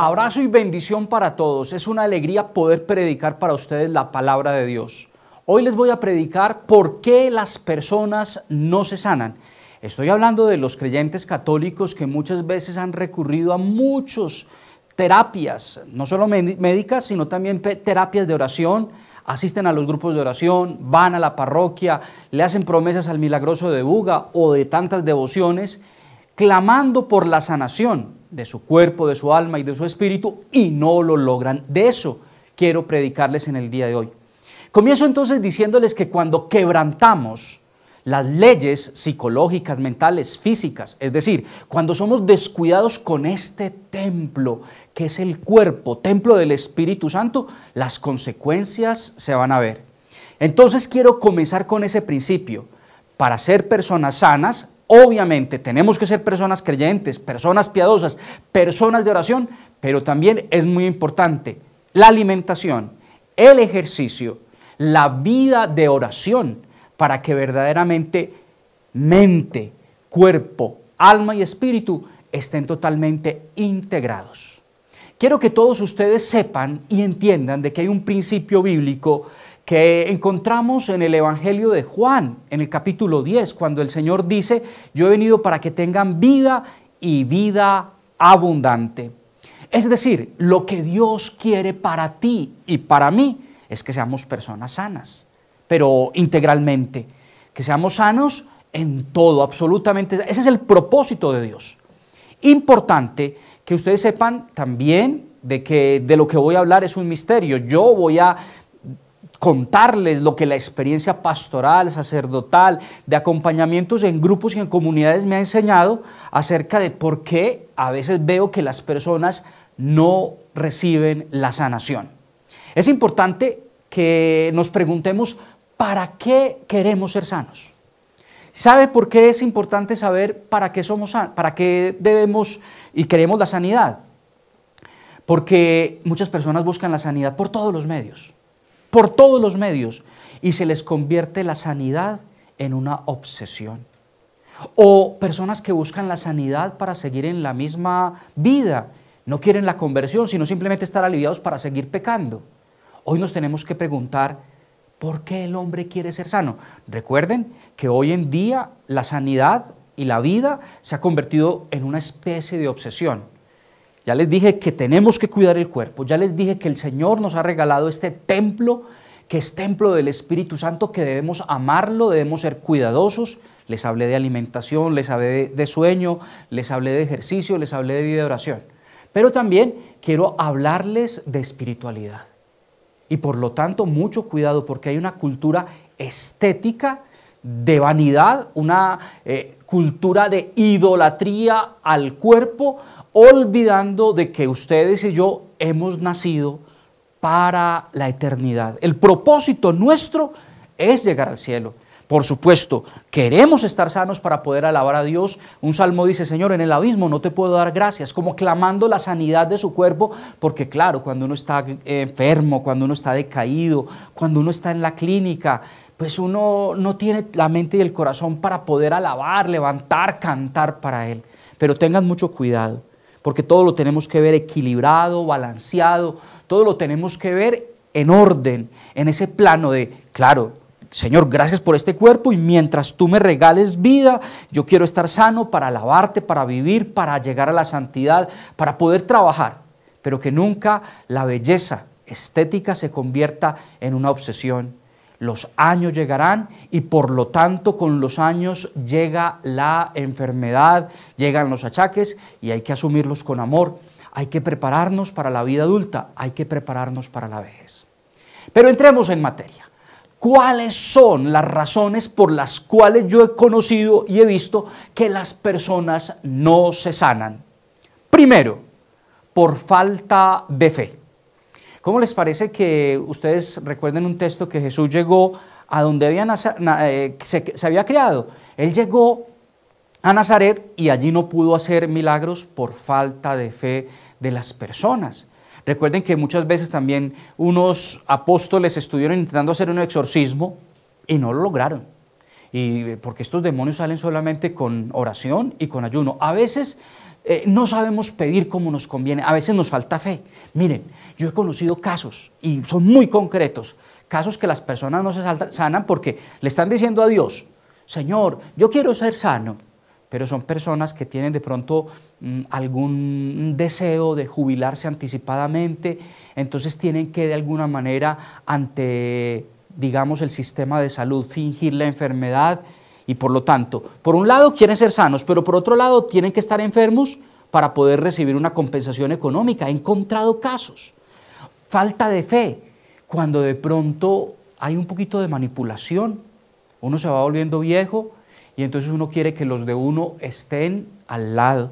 Abrazo y bendición para todos. Es una alegría poder predicar para ustedes la palabra de Dios. Hoy les voy a predicar por qué las personas no se sanan. Estoy hablando de los creyentes católicos que muchas veces han recurrido a muchas terapias, no solo médicas, sino también terapias de oración, asisten a los grupos de oración, van a la parroquia, le hacen promesas al milagroso de Buga o de tantas devociones clamando por la sanación de su cuerpo, de su alma y de su espíritu, y no lo logran. De eso quiero predicarles en el día de hoy. Comienzo entonces diciéndoles que cuando quebrantamos las leyes psicológicas, mentales, físicas, es decir, cuando somos descuidados con este templo, que es el cuerpo, templo del Espíritu Santo, las consecuencias se van a ver. Entonces quiero comenzar con ese principio. Para ser personas sanas, Obviamente tenemos que ser personas creyentes, personas piadosas, personas de oración, pero también es muy importante la alimentación, el ejercicio, la vida de oración, para que verdaderamente mente, cuerpo, alma y espíritu estén totalmente integrados. Quiero que todos ustedes sepan y entiendan de que hay un principio bíblico que encontramos en el Evangelio de Juan, en el capítulo 10, cuando el Señor dice, yo he venido para que tengan vida y vida abundante. Es decir, lo que Dios quiere para ti y para mí es que seamos personas sanas, pero integralmente, que seamos sanos en todo, absolutamente. Ese es el propósito de Dios. Importante que ustedes sepan también de que de lo que voy a hablar es un misterio. Yo voy a contarles lo que la experiencia pastoral, sacerdotal, de acompañamientos en grupos y en comunidades me ha enseñado acerca de por qué a veces veo que las personas no reciben la sanación. Es importante que nos preguntemos, ¿para qué queremos ser sanos? ¿Sabe por qué es importante saber para qué somos para qué debemos y queremos la sanidad? Porque muchas personas buscan la sanidad por todos los medios por todos los medios y se les convierte la sanidad en una obsesión. O personas que buscan la sanidad para seguir en la misma vida, no quieren la conversión, sino simplemente estar aliviados para seguir pecando. Hoy nos tenemos que preguntar, ¿por qué el hombre quiere ser sano? Recuerden que hoy en día la sanidad y la vida se ha convertido en una especie de obsesión. Ya les dije que tenemos que cuidar el cuerpo, ya les dije que el Señor nos ha regalado este templo, que es templo del Espíritu Santo, que debemos amarlo, debemos ser cuidadosos. Les hablé de alimentación, les hablé de sueño, les hablé de ejercicio, les hablé de vida de oración. Pero también quiero hablarles de espiritualidad. Y por lo tanto, mucho cuidado porque hay una cultura estética de vanidad, una eh, cultura de idolatría al cuerpo, olvidando de que ustedes y yo hemos nacido para la eternidad. El propósito nuestro es llegar al cielo. Por supuesto, queremos estar sanos para poder alabar a Dios. Un salmo dice, Señor, en el abismo no te puedo dar gracias, como clamando la sanidad de su cuerpo, porque claro, cuando uno está eh, enfermo, cuando uno está decaído, cuando uno está en la clínica, pues uno no tiene la mente y el corazón para poder alabar, levantar, cantar para Él. Pero tengan mucho cuidado, porque todo lo tenemos que ver equilibrado, balanceado, todo lo tenemos que ver en orden, en ese plano de, claro, Señor, gracias por este cuerpo y mientras tú me regales vida, yo quiero estar sano para alabarte, para vivir, para llegar a la santidad, para poder trabajar, pero que nunca la belleza estética se convierta en una obsesión. Los años llegarán y por lo tanto con los años llega la enfermedad, llegan los achaques y hay que asumirlos con amor. Hay que prepararnos para la vida adulta, hay que prepararnos para la vejez. Pero entremos en materia cuáles son las razones por las cuales yo he conocido y he visto que las personas no se sanan. Primero, por falta de fe. ¿Cómo les parece que ustedes recuerden un texto que Jesús llegó a donde había eh, se, se había criado? Él llegó a Nazaret y allí no pudo hacer milagros por falta de fe de las personas. Recuerden que muchas veces también unos apóstoles estuvieron intentando hacer un exorcismo y no lo lograron. Y eh, porque estos demonios salen solamente con oración y con ayuno. A veces eh, no sabemos pedir como nos conviene, a veces nos falta fe. Miren, yo he conocido casos y son muy concretos, casos que las personas no se sanan porque le están diciendo a Dios, Señor, yo quiero ser sano, pero son personas que tienen de pronto mm, algún deseo de jubilarse anticipadamente, entonces tienen que de alguna manera ante, digamos, el sistema de salud fingir la enfermedad y por lo tanto, por un lado quieren ser sanos, pero por otro lado tienen que estar enfermos para poder recibir una compensación económica. He encontrado casos. Falta de fe, cuando de pronto hay un poquito de manipulación, uno se va volviendo viejo, y entonces uno quiere que los de uno estén al lado.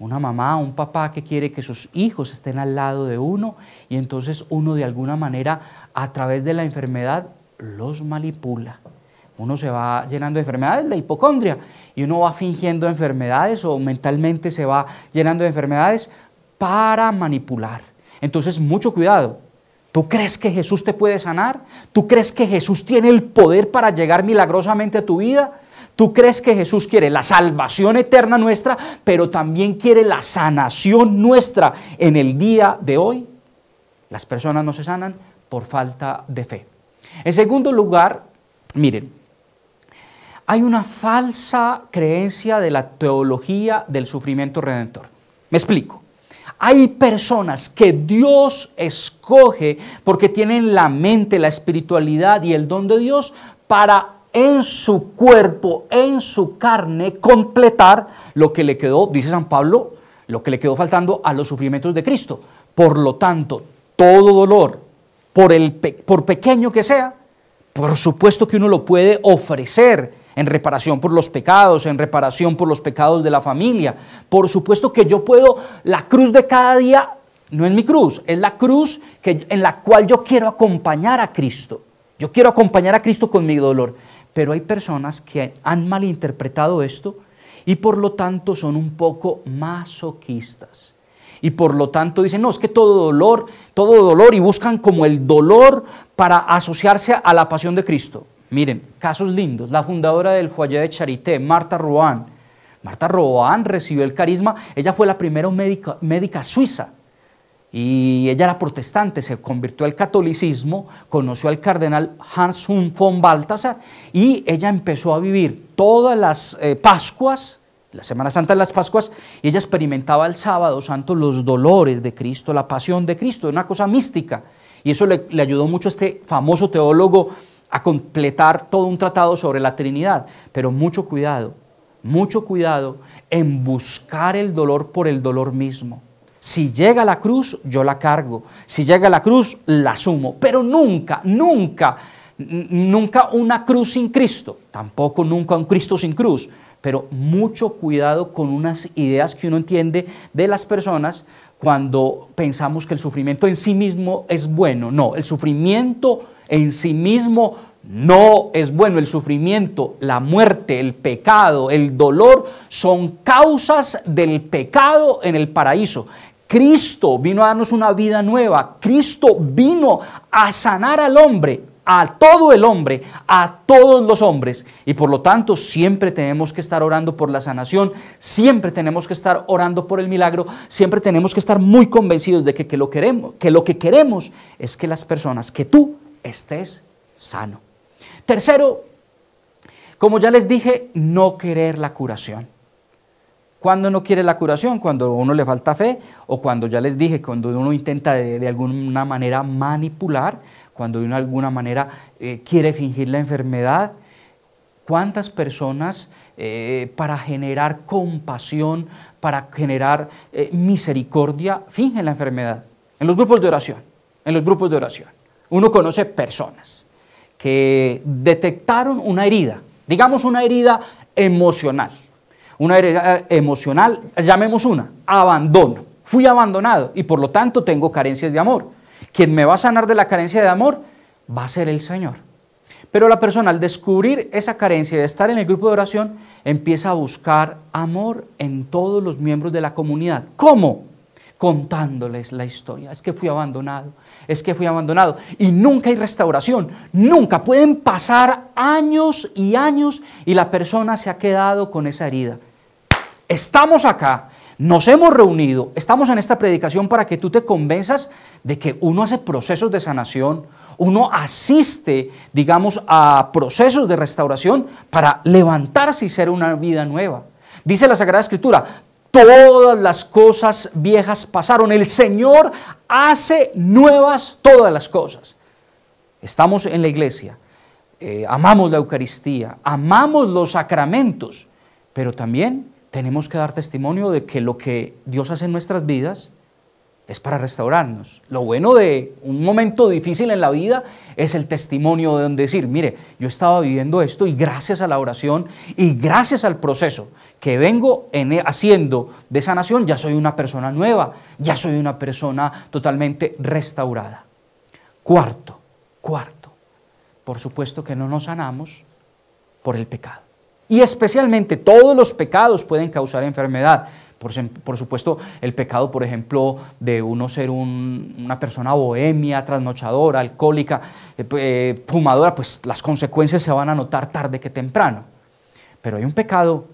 Una mamá, un papá que quiere que sus hijos estén al lado de uno y entonces uno de alguna manera a través de la enfermedad los manipula. Uno se va llenando de enfermedades, la hipocondria, y uno va fingiendo enfermedades o mentalmente se va llenando de enfermedades para manipular. Entonces, mucho cuidado. ¿Tú crees que Jesús te puede sanar? ¿Tú crees que Jesús tiene el poder para llegar milagrosamente a tu vida? Tú crees que Jesús quiere la salvación eterna nuestra, pero también quiere la sanación nuestra en el día de hoy. Las personas no se sanan por falta de fe. En segundo lugar, miren, hay una falsa creencia de la teología del sufrimiento redentor. Me explico. Hay personas que Dios escoge porque tienen la mente, la espiritualidad y el don de Dios para en su cuerpo, en su carne, completar lo que le quedó, dice San Pablo, lo que le quedó faltando a los sufrimientos de Cristo. Por lo tanto, todo dolor, por, el, por pequeño que sea, por supuesto que uno lo puede ofrecer en reparación por los pecados, en reparación por los pecados de la familia. Por supuesto que yo puedo, la cruz de cada día no es mi cruz, es la cruz que, en la cual yo quiero acompañar a Cristo. Yo quiero acompañar a Cristo con mi dolor pero hay personas que han malinterpretado esto y por lo tanto son un poco masoquistas. Y por lo tanto dicen, no, es que todo dolor, todo dolor y buscan como el dolor para asociarse a la pasión de Cristo. Miren, casos lindos. La fundadora del Foyer de Charité, Marta Rohan. Marta Rohan recibió el carisma. Ella fue la primera médica, médica suiza y ella era protestante, se convirtió al catolicismo, conoció al cardenal Hans von Balthasar y ella empezó a vivir todas las eh, Pascuas, la Semana Santa de las Pascuas, y ella experimentaba el sábado santo los dolores de Cristo, la pasión de Cristo, una cosa mística. Y eso le ayudó mucho a este famoso teólogo a completar todo un tratado sobre la Trinidad. Pero mucho cuidado, mucho cuidado en buscar el dolor por el dolor mismo si llega la cruz, yo la cargo. Si llega la cruz, la asumo. Pero nunca, nunca, nunca una cruz sin Cristo. Tampoco nunca un Cristo sin cruz. Pero mucho cuidado con unas ideas que uno entiende de las personas cuando pensamos que el sufrimiento en sí mismo es bueno. No, el sufrimiento en sí mismo no es bueno. El sufrimiento, la muerte, el pecado, el dolor son causas del pecado en el paraíso. Cristo vino a darnos una vida nueva. Cristo vino a sanar al hombre, a todo el hombre, a todos los hombres. Y por lo tanto, siempre tenemos que estar orando por la sanación, siempre tenemos que estar orando por el milagro, siempre tenemos que estar muy convencidos de que, lo, queremos, que lo que queremos es que las personas, que tú estés sano. Tercero, como ya les dije, no querer la curación. Cuando no quiere la curación, cuando uno le falta fe o cuando ya les dije, cuando uno intenta de, alguna manera manipular, cuando de alguna manera eh, quiere fingir la enfermedad. ¿Cuántas personas eh, para generar compasión, para generar eh, misericordia, fingen la enfermedad? En los grupos de oración, en los grupos de oración. Uno conoce personas que detectaron una herida, digamos una herida emocional una herida eh, emocional, llamemos una, abandono. Fui abandonado y por lo tanto tengo carencias de amor. Quien me va a sanar de la carencia de amor va a ser el Señor. Pero la persona al descubrir esa carencia de estar en el grupo de oración, empieza a buscar amor en todos los miembros de la comunidad. ¿Cómo? Contándoles la historia. Es que fui abandonado, es que fui abandonado. Y nunca hay restauración, nunca. Pueden pasar años y años y la persona se ha quedado con esa herida estamos acá, nos hemos reunido, estamos en esta predicación para que tú te convenzas de que uno hace procesos de sanación, uno asiste, digamos, a procesos de restauración para levantarse y ser una vida nueva. Dice la Sagrada Escritura, todas las cosas viejas pasaron, el Señor hace nuevas todas las cosas. Estamos en la iglesia, eh, amamos la Eucaristía, amamos los sacramentos, pero también tenemos que dar testimonio de que lo que Dios hace en nuestras vidas es para restaurarnos. Lo bueno de un momento difícil en la vida es el testimonio de donde decir, mire, yo estaba viviendo esto y gracias a la oración y gracias al proceso que vengo e, haciendo de sanación, ya soy una persona nueva, ya soy una persona totalmente restaurada. Cuarto, cuarto, por supuesto que no nos sanamos por el pecado. Y especialmente todos los pecados pueden causar enfermedad. Por, supuesto, el pecado, por ejemplo, de uno ser una persona bohemia, trasnochadora, alcohólica, eh, eh, fumadora, pues las consecuencias se van a notar tarde que temprano. Pero hay un pecado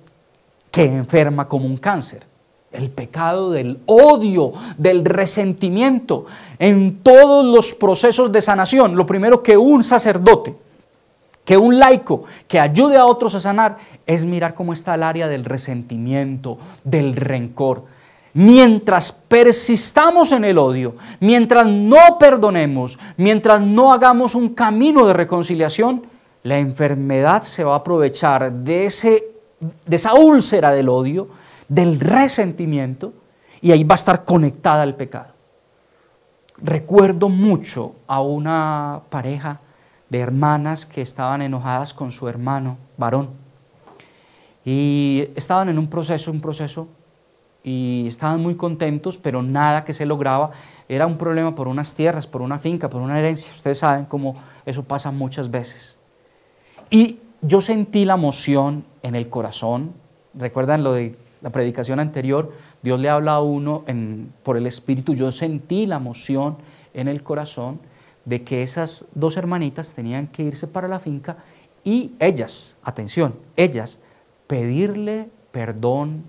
que enferma como un cáncer. El pecado del odio, del resentimiento, en todos los procesos de sanación. Lo primero que un sacerdote que un laico que ayude a otros a sanar es mirar cómo está el área del resentimiento, del rencor. Mientras persistamos en el odio, mientras no perdonemos, mientras no hagamos un camino de reconciliación, la enfermedad se va a aprovechar de, ese, de esa úlcera del odio, del resentimiento, y ahí va a estar conectada al pecado. Recuerdo mucho a una pareja de hermanas que estaban enojadas con su hermano varón. Y estaban en un proceso, un proceso, y estaban muy contentos, pero nada que se lograba. Era un problema por unas tierras, por una finca, por una herencia. Ustedes saben cómo eso pasa muchas veces. Y yo sentí la emoción en el corazón. ¿Recuerdan lo de la predicación anterior? Dios le habla a uno por el Espíritu. Yo sentí la emoción en el corazón de que esas dos hermanitas tenían que irse para la finca y ellas, atención, ellas, pedirle perdón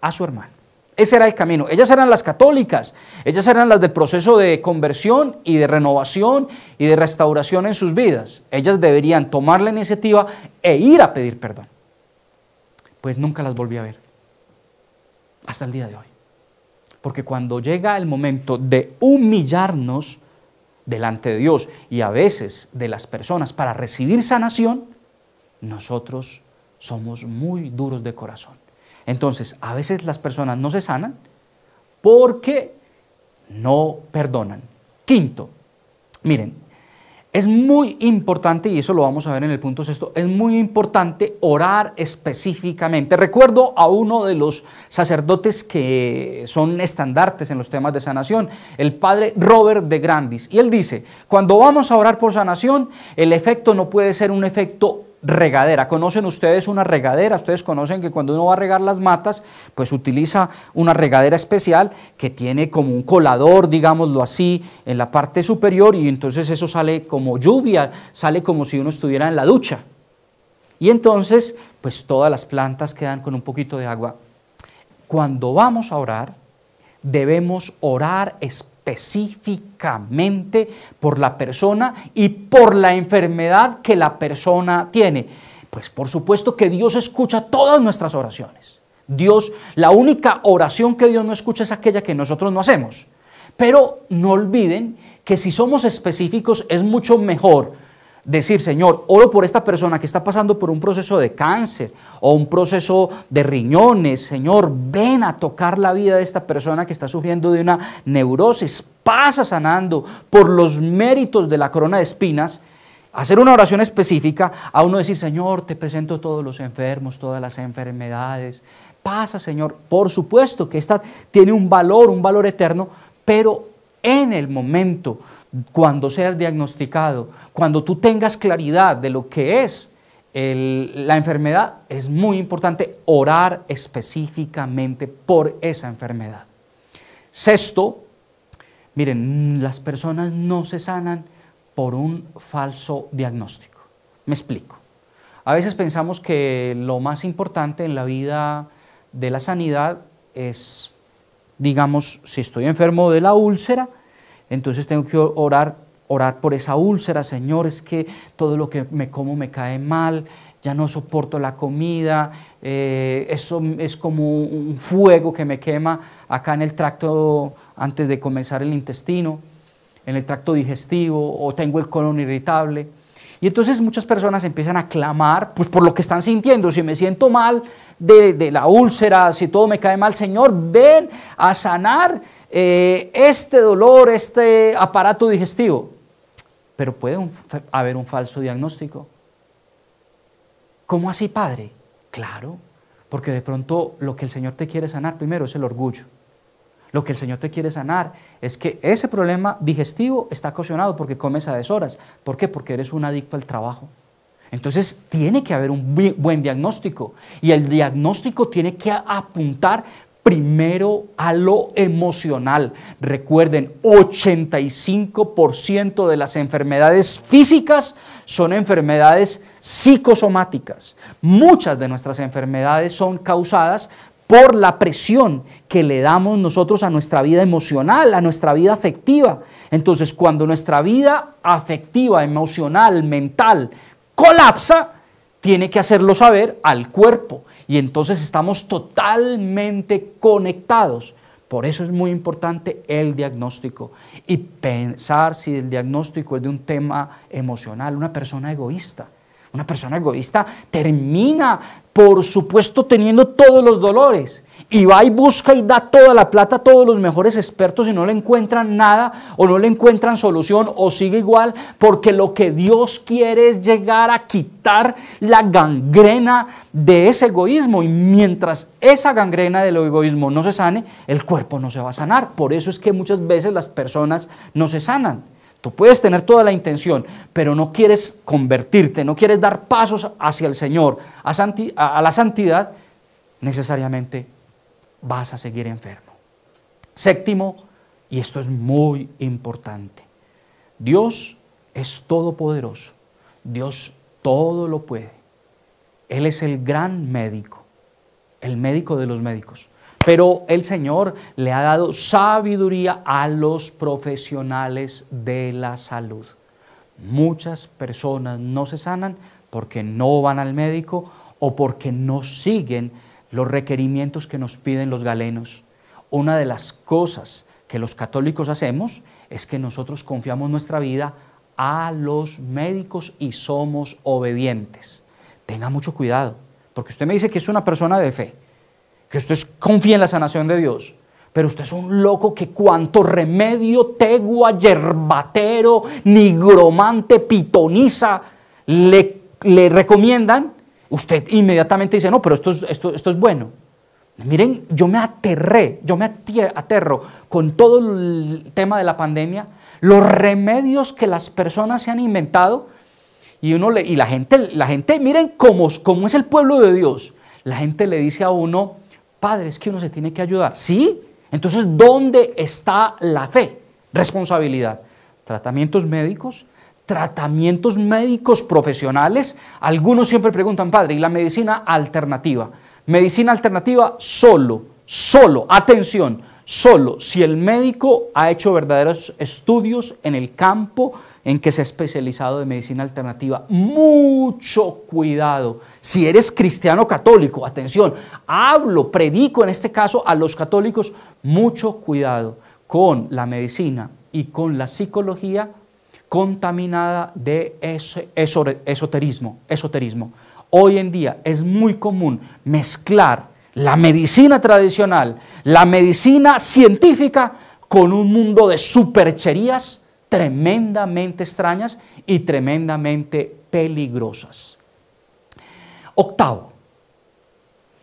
a su hermano. Ese era el camino. Ellas eran las católicas, ellas eran las del proceso de conversión y de renovación y de restauración en sus vidas. Ellas deberían tomar la iniciativa e ir a pedir perdón. Pues nunca las volví a ver, hasta el día de hoy. Porque cuando llega el momento de humillarnos, delante de Dios y a veces de las personas para recibir sanación, nosotros somos muy duros de corazón. Entonces, a veces las personas no se sanan porque no perdonan. Quinto, miren, es muy importante, y eso lo vamos a ver en el punto sexto, es muy importante orar específicamente. Recuerdo a uno de los sacerdotes que son estandartes en los temas de sanación, el padre Robert de Grandis, y él dice, cuando vamos a orar por sanación, el efecto no puede ser un efecto regadera. ¿Conocen ustedes una regadera? Ustedes conocen que cuando uno va a regar las matas, pues utiliza una regadera especial que tiene como un colador, digámoslo así, en la parte superior y entonces eso sale como lluvia, sale como si uno estuviera en la ducha. Y entonces, pues todas las plantas quedan con un poquito de agua. Cuando vamos a orar, debemos orar específicamente por la persona y por la enfermedad que la persona tiene. Pues por supuesto que Dios escucha todas nuestras oraciones. Dios, la única oración que Dios no escucha es aquella que nosotros no hacemos. Pero no olviden que si somos específicos es mucho mejor decir, Señor, oro por esta persona que está pasando por un proceso de cáncer o un proceso de riñones. Señor, ven a tocar la vida de esta persona que está sufriendo de una neurosis. Pasa sanando por los méritos de la corona de espinas. Hacer una oración específica a uno decir, Señor, te presento todos los enfermos, todas las enfermedades. Pasa, Señor. Por supuesto que esta tiene un valor, un valor eterno, pero en el momento, cuando seas diagnosticado, cuando tú tengas claridad de lo que es la enfermedad, es muy importante orar específicamente por esa enfermedad. Sexto, miren, las personas no se sanan por un falso diagnóstico. Me explico. A veces pensamos que lo más importante en la vida de la sanidad es digamos, si estoy enfermo de la úlcera, entonces tengo que orar, orar por esa úlcera, Señor, es que todo lo que me como me cae mal, ya no soporto la comida, eh, eso es como un fuego que me quema acá en el tracto antes de comenzar el intestino, en el tracto digestivo, o tengo el colon irritable. Y entonces muchas personas empiezan a clamar pues, por lo que están sintiendo. Si me siento mal de, la úlcera, si todo me cae mal, Señor, ven a sanar eh, este dolor, este aparato digestivo. Pero puede haber un falso diagnóstico. ¿Cómo así, Padre? Claro, porque de pronto lo que el Señor te quiere sanar primero es el orgullo. Lo que el Señor te quiere sanar es que ese problema digestivo está ocasionado porque comes a deshoras. ¿Por qué? Porque eres un adicto al trabajo. Entonces tiene que haber un buen diagnóstico y el diagnóstico tiene que apuntar primero a lo emocional. Recuerden, 85% de las enfermedades físicas son enfermedades psicosomáticas. Muchas de nuestras enfermedades son causadas por la presión que le damos nosotros a nuestra vida emocional, a nuestra vida afectiva. Entonces, cuando nuestra vida afectiva, emocional, mental, colapsa, tiene que hacerlo saber al cuerpo. Y entonces estamos totalmente conectados. Por eso es muy importante el diagnóstico y pensar si el diagnóstico es de un tema emocional, una persona egoísta una persona egoísta termina, por supuesto, teniendo todos los dolores y va y busca y da toda la plata a todos los mejores expertos y no le encuentran nada o no le encuentran solución o sigue igual porque lo que Dios quiere es llegar a quitar la gangrena de ese egoísmo y mientras esa gangrena del egoísmo no se sane, el cuerpo no se va a sanar. Por eso es que muchas veces las personas no se sanan. Tú puedes tener toda la intención, pero no quieres convertirte, no quieres dar pasos hacia el Señor, a, la santidad, necesariamente vas a seguir enfermo. Séptimo, y esto es muy importante, Dios es todopoderoso, Dios todo lo puede. Él es el gran médico, el médico de los médicos. Pero el Señor le ha dado sabiduría a los profesionales de la salud. Muchas personas no se sanan porque no van al médico o porque no siguen los requerimientos que nos piden los galenos. Una de las cosas que los católicos hacemos es que nosotros confiamos nuestra vida a los médicos y somos obedientes. Tenga mucho cuidado, porque usted me dice que es una persona de fe que usted confía en la sanación de Dios, pero usted es un loco que cuanto remedio, tegua, yerbatero, nigromante, pitoniza, le, le recomiendan, usted inmediatamente dice, no, pero esto es, esto, esto es bueno. Miren, yo me aterré, yo me aterro con todo el tema de la pandemia, los remedios que las personas se han inventado y, uno le, y la gente, la gente miren cómo, cómo es el pueblo de Dios. La gente le dice a uno, Padre, es que uno se tiene que ayudar. Sí, entonces, ¿dónde está la fe? Responsabilidad. Tratamientos médicos, tratamientos médicos profesionales. Algunos siempre preguntan, padre, ¿y la medicina alternativa? Medicina alternativa solo, solo, atención, solo si el médico ha hecho verdaderos estudios en el campo en que se ha especializado de medicina alternativa. Mucho cuidado. Si eres cristiano católico, atención, hablo, predico en este caso a los católicos, mucho cuidado con la medicina y con la psicología contaminada de ese esoterismo, esoterismo. Hoy en día es muy común mezclar la medicina tradicional, la medicina científica, con un mundo de supercherías tremendamente extrañas y tremendamente peligrosas. Octavo,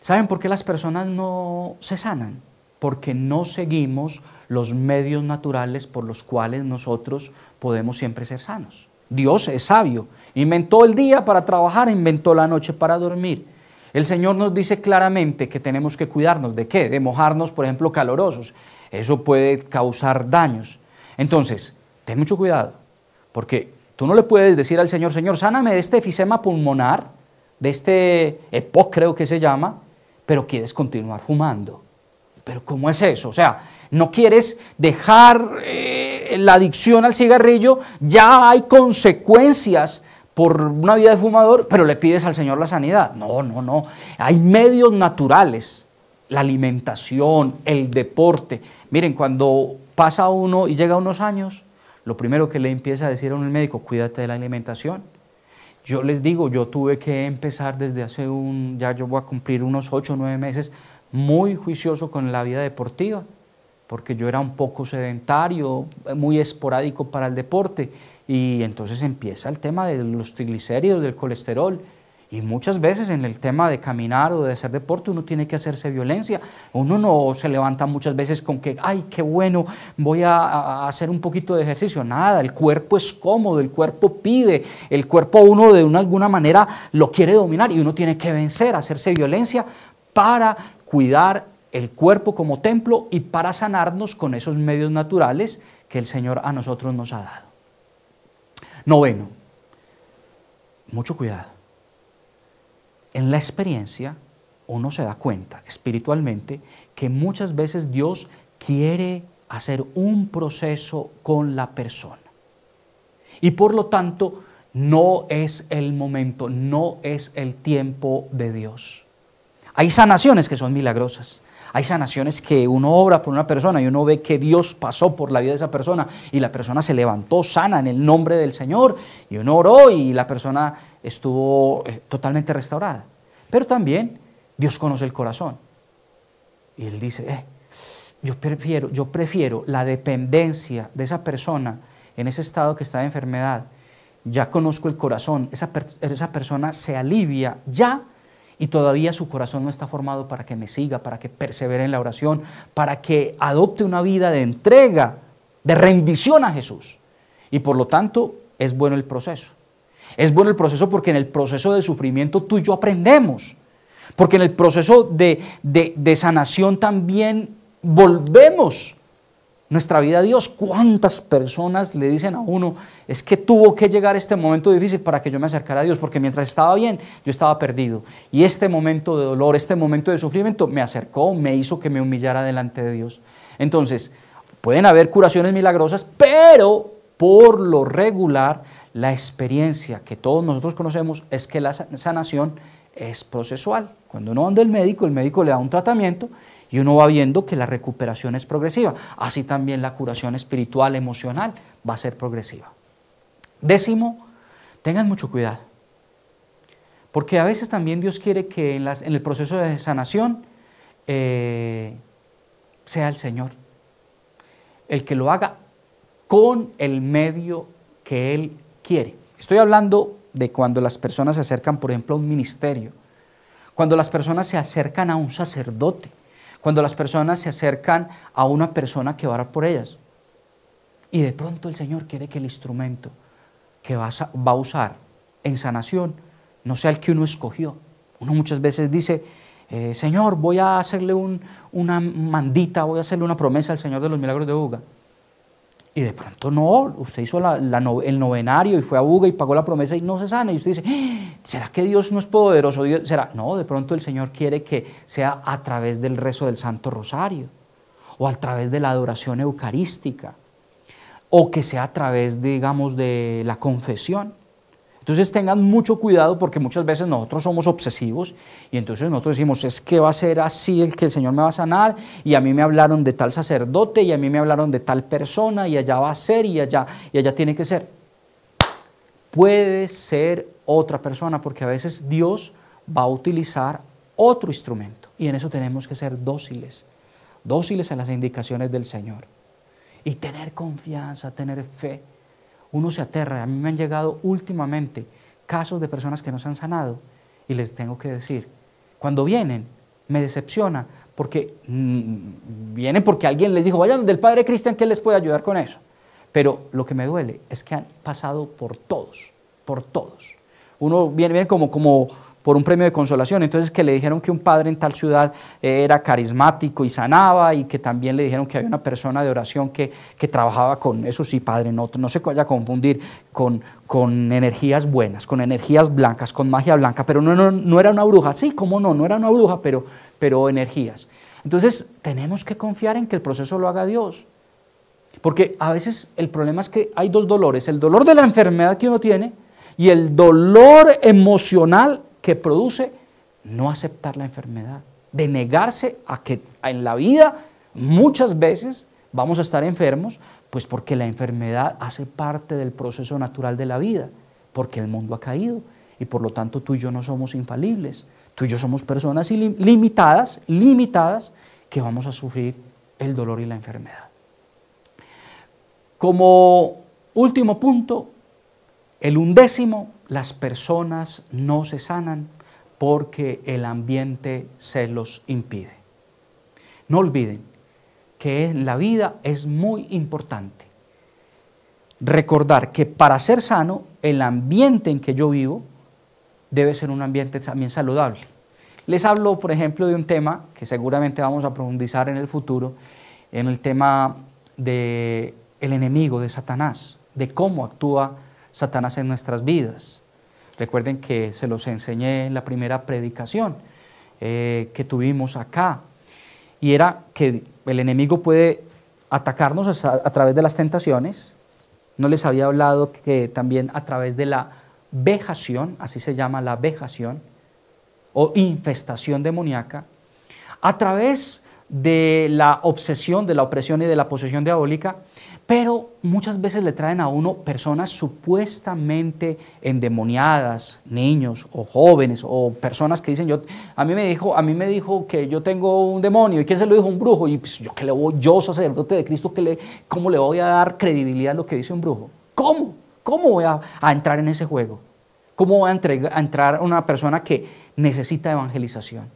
¿saben por qué las personas no se sanan? Porque no seguimos los medios naturales por los cuales nosotros podemos siempre ser sanos. Dios es sabio, inventó el día para trabajar, inventó la noche para dormir. El Señor nos dice claramente que tenemos que cuidarnos de qué? De mojarnos, por ejemplo, calorosos. Eso puede causar daños. Entonces, ten mucho cuidado, porque tú no le puedes decir al Señor, Señor, sáname de este efisema pulmonar, de este epócreo creo que se llama, pero quieres continuar fumando. Pero ¿cómo es eso? O sea, no quieres dejar eh, la adicción al cigarrillo, ya hay consecuencias por una vida de fumador, pero le pides al Señor la sanidad. No, no, no. Hay medios naturales, la alimentación, el deporte. Miren, cuando pasa uno y llega a unos años, lo primero que le empieza a decir a un médico, cuídate de la alimentación. Yo les digo, yo tuve que empezar desde hace un, ya yo voy a cumplir unos ocho o 9 meses, muy juicioso con la vida deportiva, porque yo era un poco sedentario, muy esporádico para el deporte y entonces empieza el tema de los triglicéridos, del colesterol. Y muchas veces en el tema de caminar o de hacer deporte uno tiene que hacerse violencia. Uno no se levanta muchas veces con que, ay, qué bueno, voy a, hacer un poquito de ejercicio. Nada, el cuerpo es cómodo, el cuerpo pide, el cuerpo uno de alguna manera lo quiere dominar y uno tiene que vencer, hacerse violencia para cuidar el cuerpo como templo y para sanarnos con esos medios naturales que el Señor a nosotros nos ha dado. Noveno, mucho cuidado. En la experiencia uno se da cuenta espiritualmente que muchas veces Dios quiere hacer un proceso con la persona. Y por lo tanto, no es el momento, no es el tiempo de Dios. Hay sanaciones que son milagrosas, hay sanaciones que uno obra por una persona y uno ve que Dios pasó por la vida de esa persona y la persona se levantó sana en el nombre del Señor y uno oró y la persona estuvo eh, totalmente restaurada. Pero también Dios conoce el corazón. Y Él dice, eh, yo, prefiero, yo prefiero la dependencia de esa persona en ese estado que está de enfermedad. Ya conozco el corazón, esa, esa persona se alivia ya y todavía su corazón no está formado para que me siga, para que persevere en la oración, para que adopte una vida de entrega, de rendición a Jesús. Y por lo tanto es bueno el proceso. Es bueno el proceso porque en el proceso de sufrimiento tú y yo aprendemos. Porque en el proceso de, de sanación también volvemos nuestra vida Dios. ¿Cuántas personas le dicen a uno, es que tuvo que llegar este momento difícil para que yo me acercara a Dios? Porque mientras estaba bien, yo estaba perdido. Y este momento de dolor, este momento de sufrimiento, me acercó, me hizo que me humillara delante de Dios. Entonces, pueden haber curaciones milagrosas, pero por lo regular, la experiencia que todos nosotros conocemos es que la sanación es procesual. Cuando uno anda al médico, el médico le da un tratamiento y uno va viendo que la recuperación es progresiva. Así también la curación espiritual, emocional, va a ser progresiva. Décimo, tengan mucho cuidado. Porque a veces también Dios quiere que en, el proceso de sanación eh, sea el Señor el que lo haga con el medio que Él quiere. Estoy hablando de cuando las personas se acercan, por ejemplo, a un ministerio, cuando las personas se acercan a un sacerdote cuando las personas se acercan a una persona que va a por ellas. Y de pronto el Señor quiere que el instrumento que va a usar en sanación no sea el que uno escogió. Uno muchas veces dice, eh, Señor, voy a hacerle una mandita, voy a hacerle una promesa al Señor de los milagros de Uga. Y de pronto no, usted hizo el novenario y fue a Uga y pagó la promesa y no se sana. Y usted dice, ah, ¿será que Dios no es poderoso? ¿Será? No, de pronto el Señor quiere que sea a través del rezo del Santo Rosario o a través de la adoración eucarística o que sea a través, digamos, de la confesión. Entonces tengan mucho cuidado porque muchas veces nosotros somos obsesivos y entonces nosotros decimos, es que va a ser así el que el Señor me va a sanar y a mí me hablaron de tal sacerdote y a mí me hablaron de tal persona y allá va a ser y allá, y allá tiene que ser. Puede ser otra persona porque a veces Dios va a utilizar otro instrumento y en eso tenemos que ser dóciles, dóciles a las indicaciones del Señor y tener confianza, tener fe uno se aterra. A mí me han llegado últimamente casos de personas que no se han sanado y les tengo que decir, cuando vienen, me decepciona porque mm, vienen porque alguien les dijo, vayan del Padre Cristian que les puede ayudar con eso. Pero lo que me duele es que han pasado por todos, por todos. Uno viene, viene como, como, por un premio de consolación. Entonces que le dijeron que un padre en tal ciudad eh, era carismático y sanaba y que también le dijeron que había una persona de oración que, trabajaba con, eso sí padre, no, no se vaya a confundir con, con energías buenas, con energías blancas, con magia blanca, pero no, no, no era una bruja, sí, cómo no, no era una bruja, pero, pero energías. Entonces tenemos que confiar en que el proceso lo haga Dios. Porque a veces el problema es que hay dos dolores, el dolor de la enfermedad que uno tiene y el dolor emocional que produce no aceptar la enfermedad, de negarse a que en la vida muchas veces vamos a estar enfermos, pues porque la enfermedad hace parte del proceso natural de la vida, porque el mundo ha caído y por lo tanto tú y yo no somos infalibles, tú y yo somos personas limitadas, limitadas, que vamos a sufrir el dolor y la enfermedad. Como último punto, el undécimo, las personas no se sanan porque el ambiente se los impide. No olviden que en la vida es muy importante recordar que para ser sano, el ambiente en que yo vivo debe ser un ambiente también saludable. Les hablo, por ejemplo, de un tema que seguramente vamos a profundizar en el futuro, en el tema del enemigo de Satanás, de cómo actúa Satanás en nuestras vidas. Recuerden que se los enseñé en la primera predicación eh, que tuvimos acá, y era que el enemigo puede atacarnos a, través de las tentaciones. No les había hablado que también a través de la vejación, así se llama la vejación, o infestación demoníaca, a través de la obsesión, de la opresión y de la posesión diabólica, pero muchas veces le traen a uno personas supuestamente endemoniadas, niños o jóvenes o personas que dicen, yo, a mí me dijo, a mí me dijo que yo tengo un demonio, ¿y quién se lo dijo? Un brujo. Y pues, yo que le voy, yo sacerdote de Cristo, le, ¿cómo le voy a dar credibilidad a lo que dice un brujo? ¿Cómo? ¿Cómo voy a, entrar en ese juego? ¿Cómo voy a, a entrar a una persona que necesita evangelización?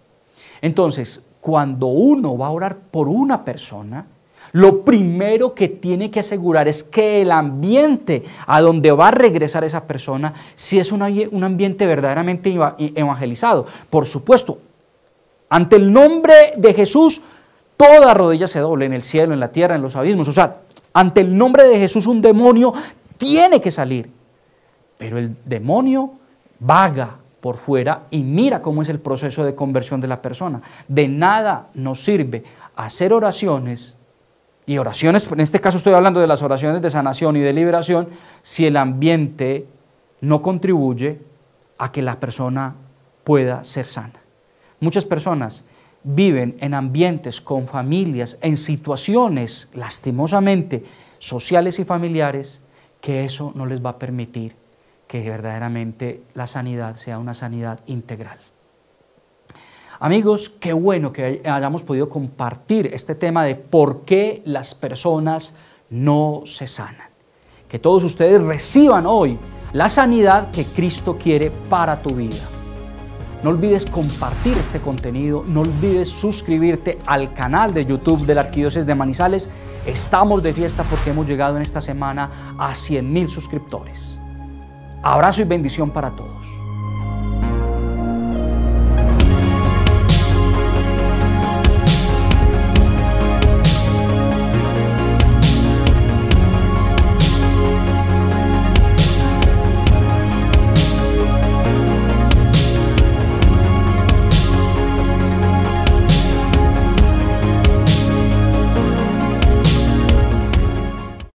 Entonces, cuando uno va a orar por una persona, lo primero que tiene que asegurar es que el ambiente a donde va a regresar esa persona, si es un, ambiente verdaderamente evangelizado. Por supuesto, ante el nombre de Jesús, toda rodilla se doble en el cielo, en la tierra, en los abismos. O sea, ante el nombre de Jesús un demonio tiene que salir. Pero el demonio vaga por fuera y mira cómo es el proceso de conversión de la persona. De nada nos sirve hacer oraciones y oraciones, en este caso estoy hablando de las oraciones de sanación y de liberación, si el ambiente no contribuye a que la persona pueda ser sana. Muchas personas viven en ambientes, con familias, en situaciones lastimosamente sociales y familiares, que eso no les va a permitir que verdaderamente la sanidad sea una sanidad integral. Amigos, qué bueno que hayamos podido compartir este tema de por qué las personas no se sanan. Que todos ustedes reciban hoy la sanidad que Cristo quiere para tu vida. No olvides compartir este contenido, no olvides suscribirte al canal de YouTube de la Arquidiócesis de Manizales. Estamos de fiesta porque hemos llegado en esta semana a 100,000 suscriptores. Abrazo y bendición para todos.